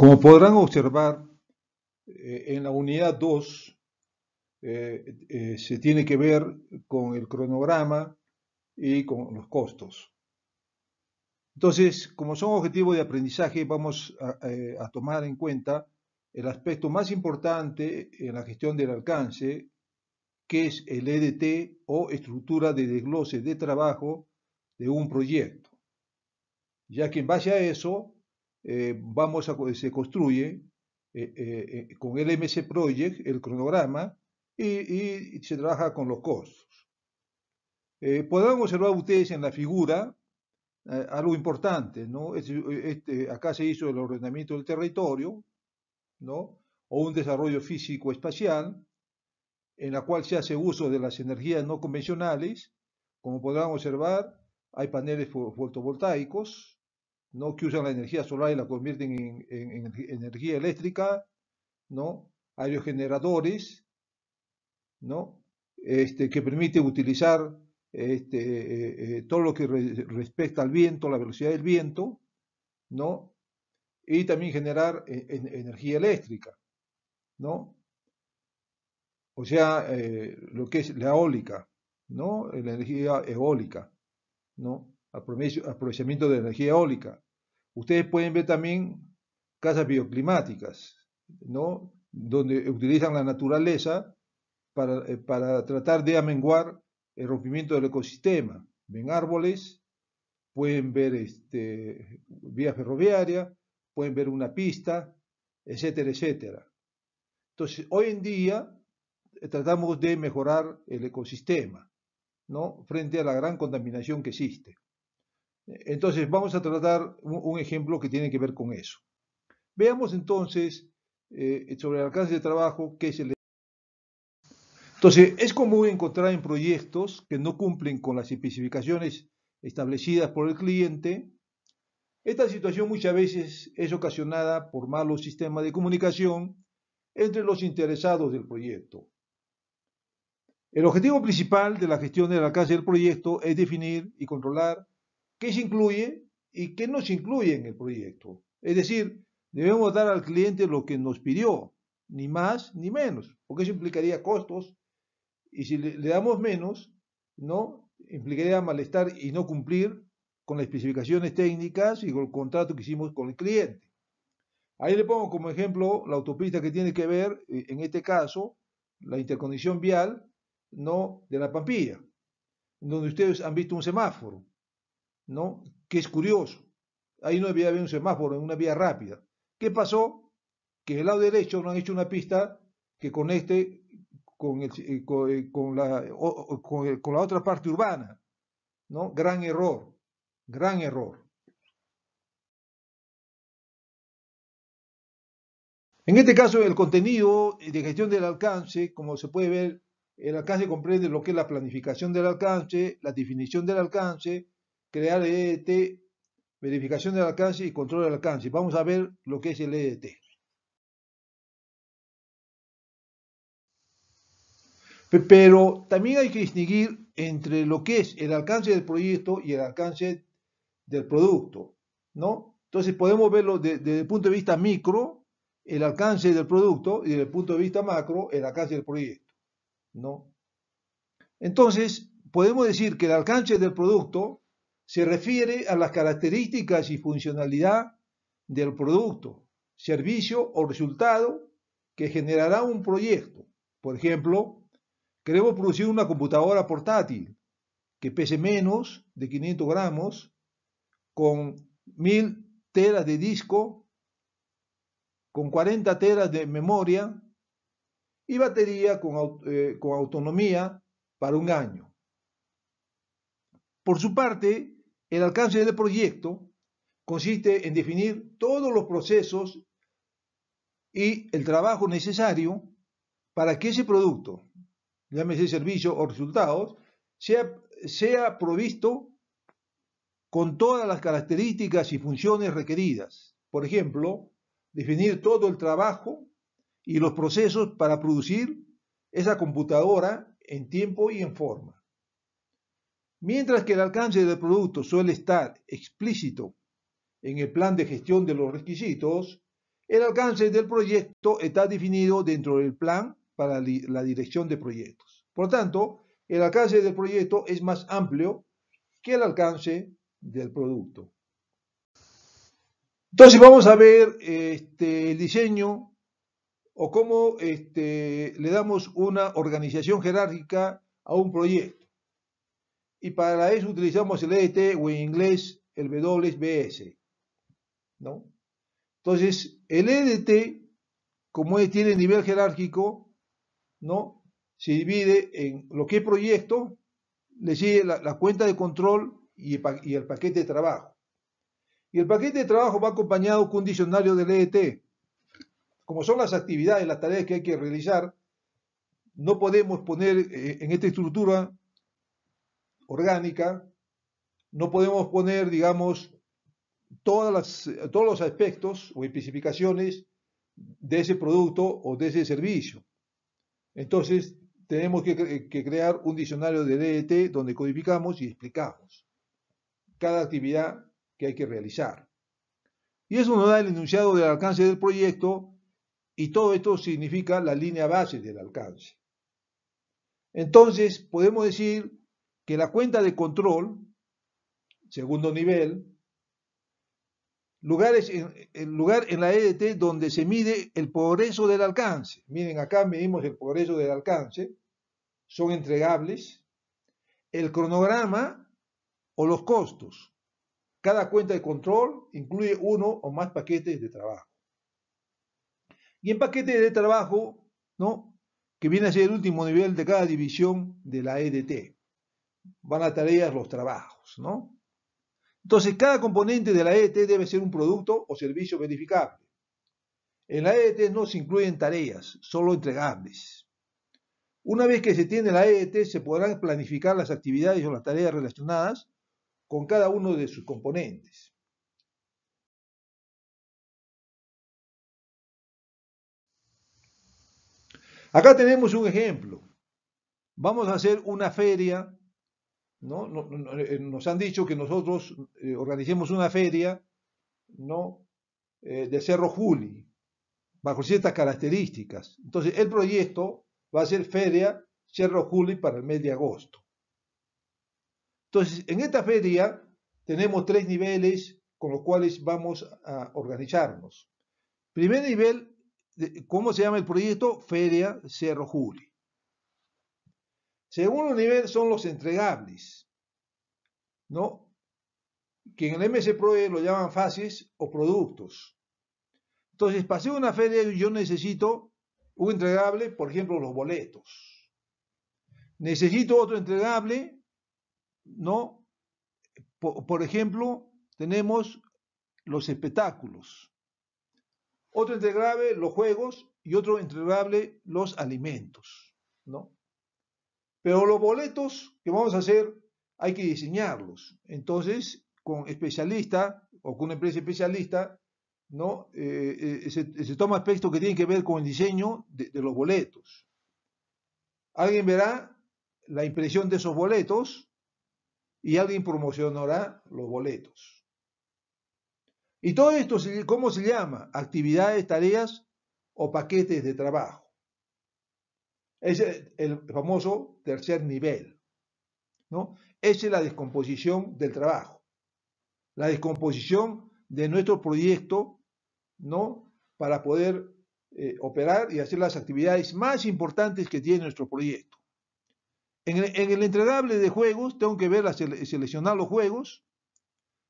Como podrán observar, eh, en la unidad 2 eh, eh, se tiene que ver con el cronograma y con los costos. Entonces, como son objetivos de aprendizaje, vamos a, a tomar en cuenta el aspecto más importante en la gestión del alcance, que es el EDT o estructura de desglose de trabajo de un proyecto, ya que en base a eso eh, vamos a, se construye eh, eh, con el MC Project el cronograma y, se trabaja con los costos. podrán observar ustedes en la figura algo importante, ¿no? este, acá se hizo el ordenamiento del territorio, ¿no? O un desarrollo físico-espacial, en la cual se hace uso de las energías no convencionales. Como podrán observar, hay paneles fotovoltaicos, ¿no? que usan la energía solar y la convierten en, energía eléctrica, ¿no? aerogeneradores, ¿no? Este, que permite utilizar este, eh, eh, todo lo que respecta al viento, la velocidad del viento, ¿no? y también generar eh, energía eléctrica. ¿no? O sea, lo que es la eólica, ¿no? la energía eólica, ¿no? aprovechamiento de energía eólica. Ustedes pueden ver también casas bioclimáticas, ¿no? donde utilizan la naturaleza eh, para, tratar de amenguar el rompimiento del ecosistema. Ven árboles, pueden ver este, vía ferroviaria, pueden ver una pista, etcétera, etcétera. Entonces, hoy en día eh, tratamos de mejorar el ecosistema, ¿no? Frente a la gran contaminación que existe. Entonces, vamos a tratar un, ejemplo que tiene que ver con eso. Veamos entonces eh, sobre el alcance de trabajo qué es el... Entonces, es común encontrar en proyectos que no cumplen con las especificaciones establecidas por el cliente. Esta situación muchas veces es ocasionada por malos sistemas de comunicación entre los interesados del proyecto. El objetivo principal de la gestión del alcance del proyecto es definir y controlar qué se incluye y qué no se incluye en el proyecto. Es decir, debemos dar al cliente lo que nos pidió, ni más ni menos, porque eso implicaría costos y si le, damos menos, ¿no? implicaría malestar y no cumplir con las especificaciones técnicas y con el contrato que hicimos con el cliente. Ahí le pongo como ejemplo la autopista que tiene que ver, eh, en este caso, la interconexión vial ¿no? de la Pampilla, donde ustedes han visto un semáforo. ¿no? Que es curioso. Ahí no había, haber un semáforo en una vía rápida. ¿Qué pasó? Que el lado derecho no han hecho una pista que conecte con, este, eh, eh, con, la, la otra parte urbana. ¿no? Gran error, gran error. En este caso, el contenido de gestión del alcance, como se puede ver, el alcance comprende lo que es la planificación del alcance, la definición del alcance, crear EDT, e verificación del alcance y control del alcance. Vamos a ver lo que es el EDT. E pero también hay que distinguir entre lo que es el alcance del proyecto y el alcance del producto, ¿no? Entonces podemos verlo desde el punto de vista micro, el alcance del producto, y desde el punto de vista macro, el alcance del proyecto, ¿no? Entonces, podemos decir que el alcance del producto se refiere a las características y funcionalidad del producto, servicio o resultado que generará un proyecto. Por ejemplo, queremos producir una computadora portátil que pese menos de 500 gramos, con 1000 teras de disco, con 40 teras de memoria y batería eh, con, autonomía para un año. Por su parte, el alcance del proyecto consiste en definir todos los procesos y el trabajo necesario para que ese producto, llámese servicio o resultados, sea, sea provisto con todas las características y funciones requeridas. Por ejemplo, definir todo el trabajo y los procesos para producir esa computadora en tiempo y en forma. Mientras que el alcance del producto suele estar explícito en el plan de gestión de los requisitos, el alcance del proyecto está definido dentro del plan para la dirección de proyectos. Por tanto, el alcance del proyecto es más amplio que el alcance del producto. Entonces vamos a ver este, el diseño o cómo este, le damos una organización jerárquica a un proyecto y para eso utilizamos el EDT o en inglés el WBS. ¿no? Entonces, el EDT, como tiene nivel jerárquico, ¿no? se divide en lo que es proyecto, le sigue la, cuenta de control y, y, el paquete de trabajo. Y el paquete de trabajo va acompañado con un diccionario del EDT. Como son las actividades, las tareas que hay que realizar, no podemos poner eh, en esta estructura orgánica, no podemos poner, digamos, todas todos los aspectos o especificaciones de ese producto o de ese servicio. Entonces, tenemos que, que crear un diccionario de DET donde codificamos y explicamos cada actividad que hay que realizar. Y eso nos da el enunciado del alcance del proyecto y todo esto significa la línea base del alcance. Entonces, podemos decir que la cuenta de control, segundo nivel, lugares en, el lugar en la EDT donde se mide el progreso del alcance. Miren, acá medimos el progreso del alcance. Son entregables. El cronograma o los costos. Cada cuenta de control incluye uno o más paquetes de trabajo. Y en paquete de trabajo, ¿no? Que viene a ser el último nivel de cada división de la EDT van a tareas los trabajos, ¿no? Entonces, cada componente de la ET debe ser un producto o servicio verificable. En la ET no se incluyen tareas, solo entregables. Una vez que se tiene la ET se podrán planificar las actividades o las tareas relacionadas con cada uno de sus componentes. Acá tenemos un ejemplo. Vamos a hacer una feria ¿no? Eh, nos han dicho que nosotros eh, organicemos una feria, eh, de Cerro Juli, bajo ciertas características. Entonces, el proyecto va a ser Feria Cerro Juli para el mes de agosto. Entonces, en esta feria tenemos tres niveles con los cuales vamos a organizarnos. Primer nivel, ¿cómo se llama el proyecto? Feria Cerro Juli. Segundo nivel son los entregables, ¿no? Que en el ms Pro e lo llaman fases o productos. Entonces, para hacer una feria yo necesito un entregable, por ejemplo, los boletos. Necesito otro entregable, ¿no? Por, por ejemplo, tenemos los espectáculos. Otro entregable, los juegos. Y otro entregable, los alimentos, ¿no? Pero los boletos que vamos a hacer hay que diseñarlos. Entonces, con especialista o con una empresa especialista, ¿no? Eh, eh, se, toma aspectos que tienen que ver con el diseño de los boletos. Alguien verá la impresión de esos boletos y alguien promocionará los boletos. Y todo esto, ¿cómo se llama? Actividades, tareas o paquetes de trabajo. Es el famoso tercer nivel. ¿no? Esa es la descomposición del trabajo. La descomposición de nuestro proyecto ¿no? para poder eh, operar y hacer las actividades más importantes que tiene nuestro proyecto. En el, en de juegos tengo que ver, seleccionar los juegos,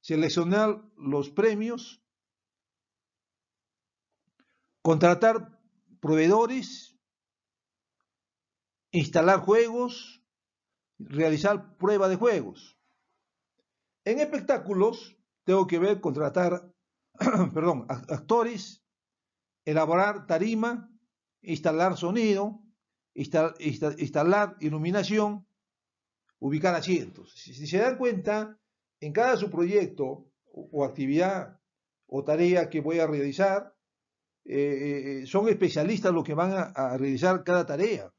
seleccionar los premios, contratar proveedores instalar juegos, realizar prueba de juegos. En espectáculos tengo que ver contratar, perdón, actores, elaborar tarima, instalar sonido, instalar iluminación, ubicar asientos. Si, se dan cuenta, en cada subproyecto o, o actividad o tarea que voy a realizar, eh, eh, eh, son especialistas los que van a realizar cada tarea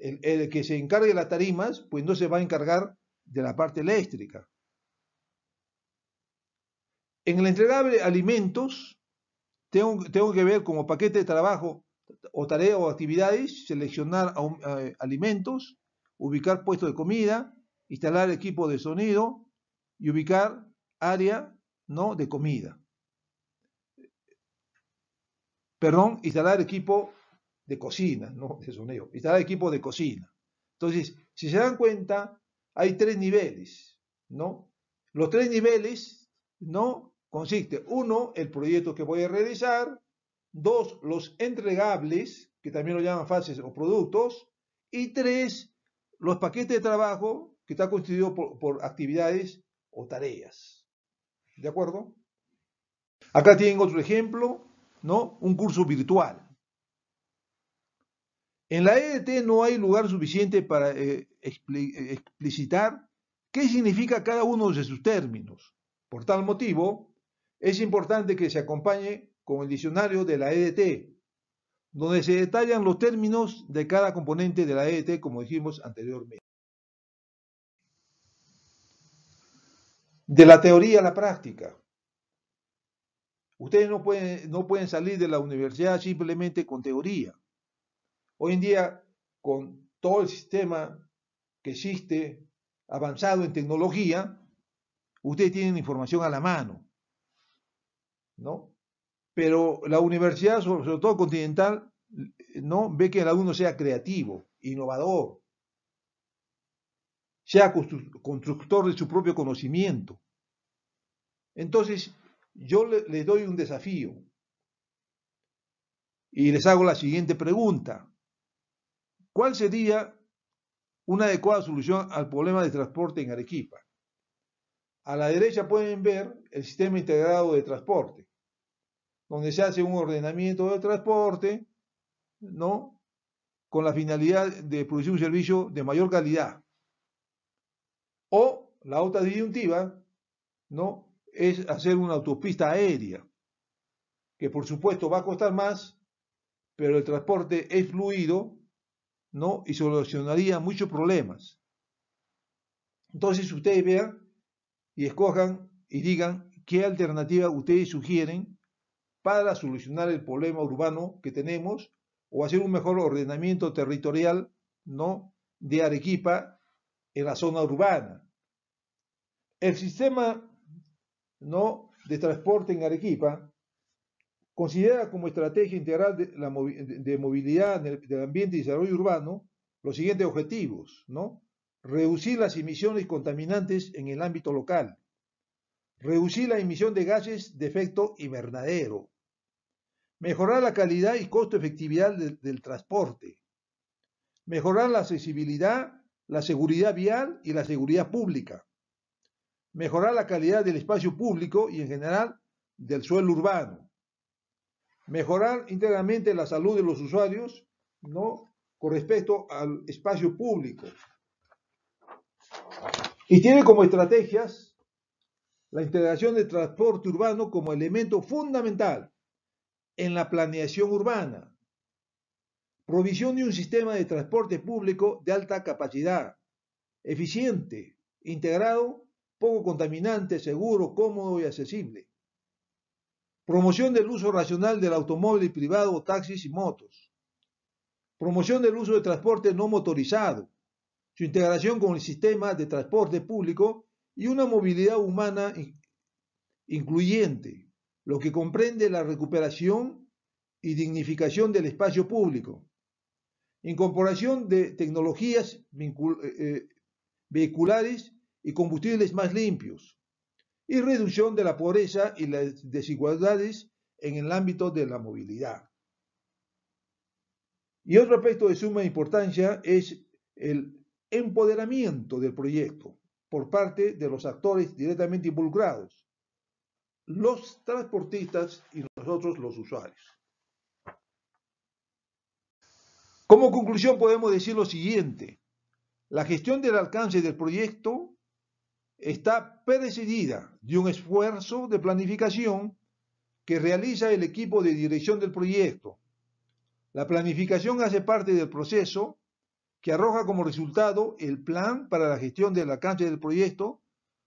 el, que se encargue de las tarimas, pues no se va a encargar de la parte eléctrica. En el entregable alimentos, tengo, tengo que ver como paquete de trabajo o tarea o actividades, seleccionar eh, alimentos, ubicar puesto de comida, instalar equipo de sonido y ubicar área ¿no? de comida. Perdón, instalar equipo de cocina, ¿no? De soneo. Está el equipo de cocina. Entonces, si se dan cuenta, hay tres niveles, ¿no? Los tres niveles, ¿no? Consiste, uno, el proyecto que voy a realizar, dos, los entregables, que también lo llaman fases o productos, y tres, los paquetes de trabajo, que está constituido por, por actividades o tareas. ¿De acuerdo? Acá tienen otro ejemplo, ¿no? Un curso virtual. En la EDT no hay lugar suficiente para eh, eh, explicitar qué significa cada uno de sus términos. Por tal motivo, es importante que se acompañe con el diccionario de la EDT, donde se detallan los términos de cada componente de la EDT, como dijimos anteriormente. De la teoría a la práctica. Ustedes no pueden, no pueden salir de la universidad simplemente con teoría Hoy en día, con todo el sistema que existe avanzado en tecnología, ustedes tienen información a la mano, ¿no? Pero la universidad, sobre todo continental, ¿no? Ve que el alumno sea creativo, innovador, sea constructor de su propio conocimiento. Entonces, yo les doy un desafío y les hago la siguiente pregunta. ¿Cuál sería una adecuada solución al problema de transporte en Arequipa? A la derecha pueden ver el sistema integrado de transporte, donde se hace un ordenamiento de transporte, ¿no? Con la finalidad de producir un servicio de mayor calidad. O la otra disyuntiva, ¿no? Es hacer una autopista aérea, que por supuesto va a costar más, pero el transporte es fluido ¿no? Y solucionaría muchos problemas. Entonces ustedes vean y escojan y digan qué alternativa ustedes sugieren para solucionar el problema urbano que tenemos o hacer un mejor ordenamiento territorial, ¿no? De Arequipa en la zona urbana. El sistema, ¿no? De transporte en Arequipa considera como estrategia integral de, movilidad del, ambiente y desarrollo urbano los siguientes objetivos, ¿no? Reducir las emisiones contaminantes en el ámbito local. Reducir la emisión de gases de efecto invernadero. Mejorar la calidad y costo efectividad del transporte. Mejorar la accesibilidad, la seguridad vial y la seguridad pública. Mejorar la calidad del espacio público y en general del suelo urbano mejorar íntegramente la salud de los usuarios, ¿no? Con respecto al espacio público. Y tiene como estrategias la integración del transporte urbano como elemento fundamental en la planeación urbana, provisión de un sistema de transporte público de alta capacidad, eficiente, integrado, poco contaminante, seguro, cómodo y accesible Promoción del uso racional del automóvil privado, taxis y motos. Promoción del uso de transporte no motorizado. Su integración con el sistema de transporte público y una movilidad humana incluyente, lo que comprende la recuperación y dignificación del espacio público. Incorporación de tecnologías eh, eh, vehiculares y combustibles más limpios y reducción de la pobreza y las desigualdades en el ámbito de la movilidad. Y otro aspecto de suma importancia es el empoderamiento del proyecto por parte de los actores directamente involucrados, los transportistas y nosotros los usuarios. Como conclusión podemos decir lo siguiente, la gestión del alcance del proyecto está precedida de un esfuerzo de planificación que realiza el equipo de dirección del proyecto. La planificación hace parte del proceso que arroja como resultado el plan para la gestión del alcance del proyecto,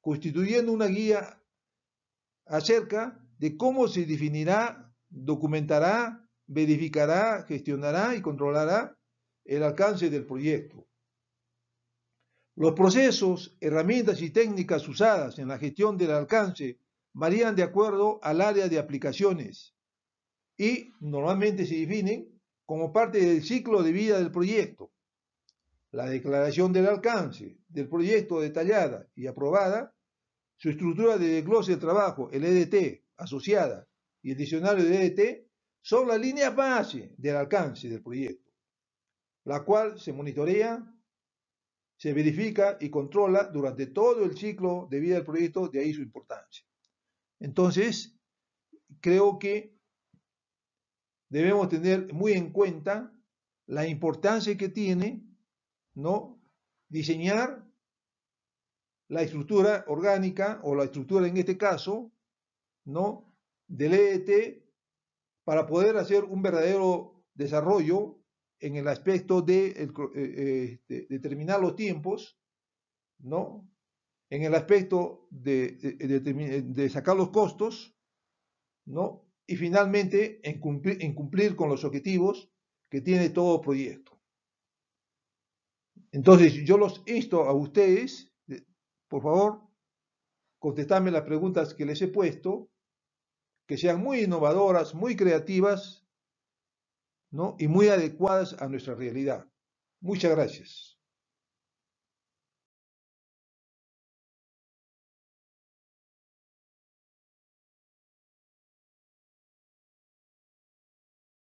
constituyendo una guía acerca de cómo se definirá, documentará, verificará, gestionará y controlará el alcance del proyecto. Los procesos, herramientas y técnicas usadas en la gestión del alcance varían de acuerdo al área de aplicaciones y normalmente se definen como parte del ciclo de vida del proyecto. La declaración del alcance del proyecto detallada y aprobada, su estructura de desglose de trabajo, el EDT, asociada, y el diccionario de EDT son las líneas base del alcance del proyecto, la cual se monitorea se verifica y controla durante todo el ciclo de vida del proyecto, de ahí su importancia. Entonces, creo que debemos tener muy en cuenta la importancia que tiene ¿no? diseñar la estructura orgánica o la estructura en este caso ¿no? del EET para poder hacer un verdadero desarrollo en el aspecto de, eh, eh, determinar los tiempos, ¿no? En el aspecto de, sacar los costos, ¿no? Y finalmente, en cumplir, en cumplir con los objetivos que tiene todo proyecto. Entonces, yo los insto a ustedes, por favor, contestarme las preguntas que les he puesto, que sean muy innovadoras, muy creativas y muy adecuadas a nuestra realidad. Muchas gracias.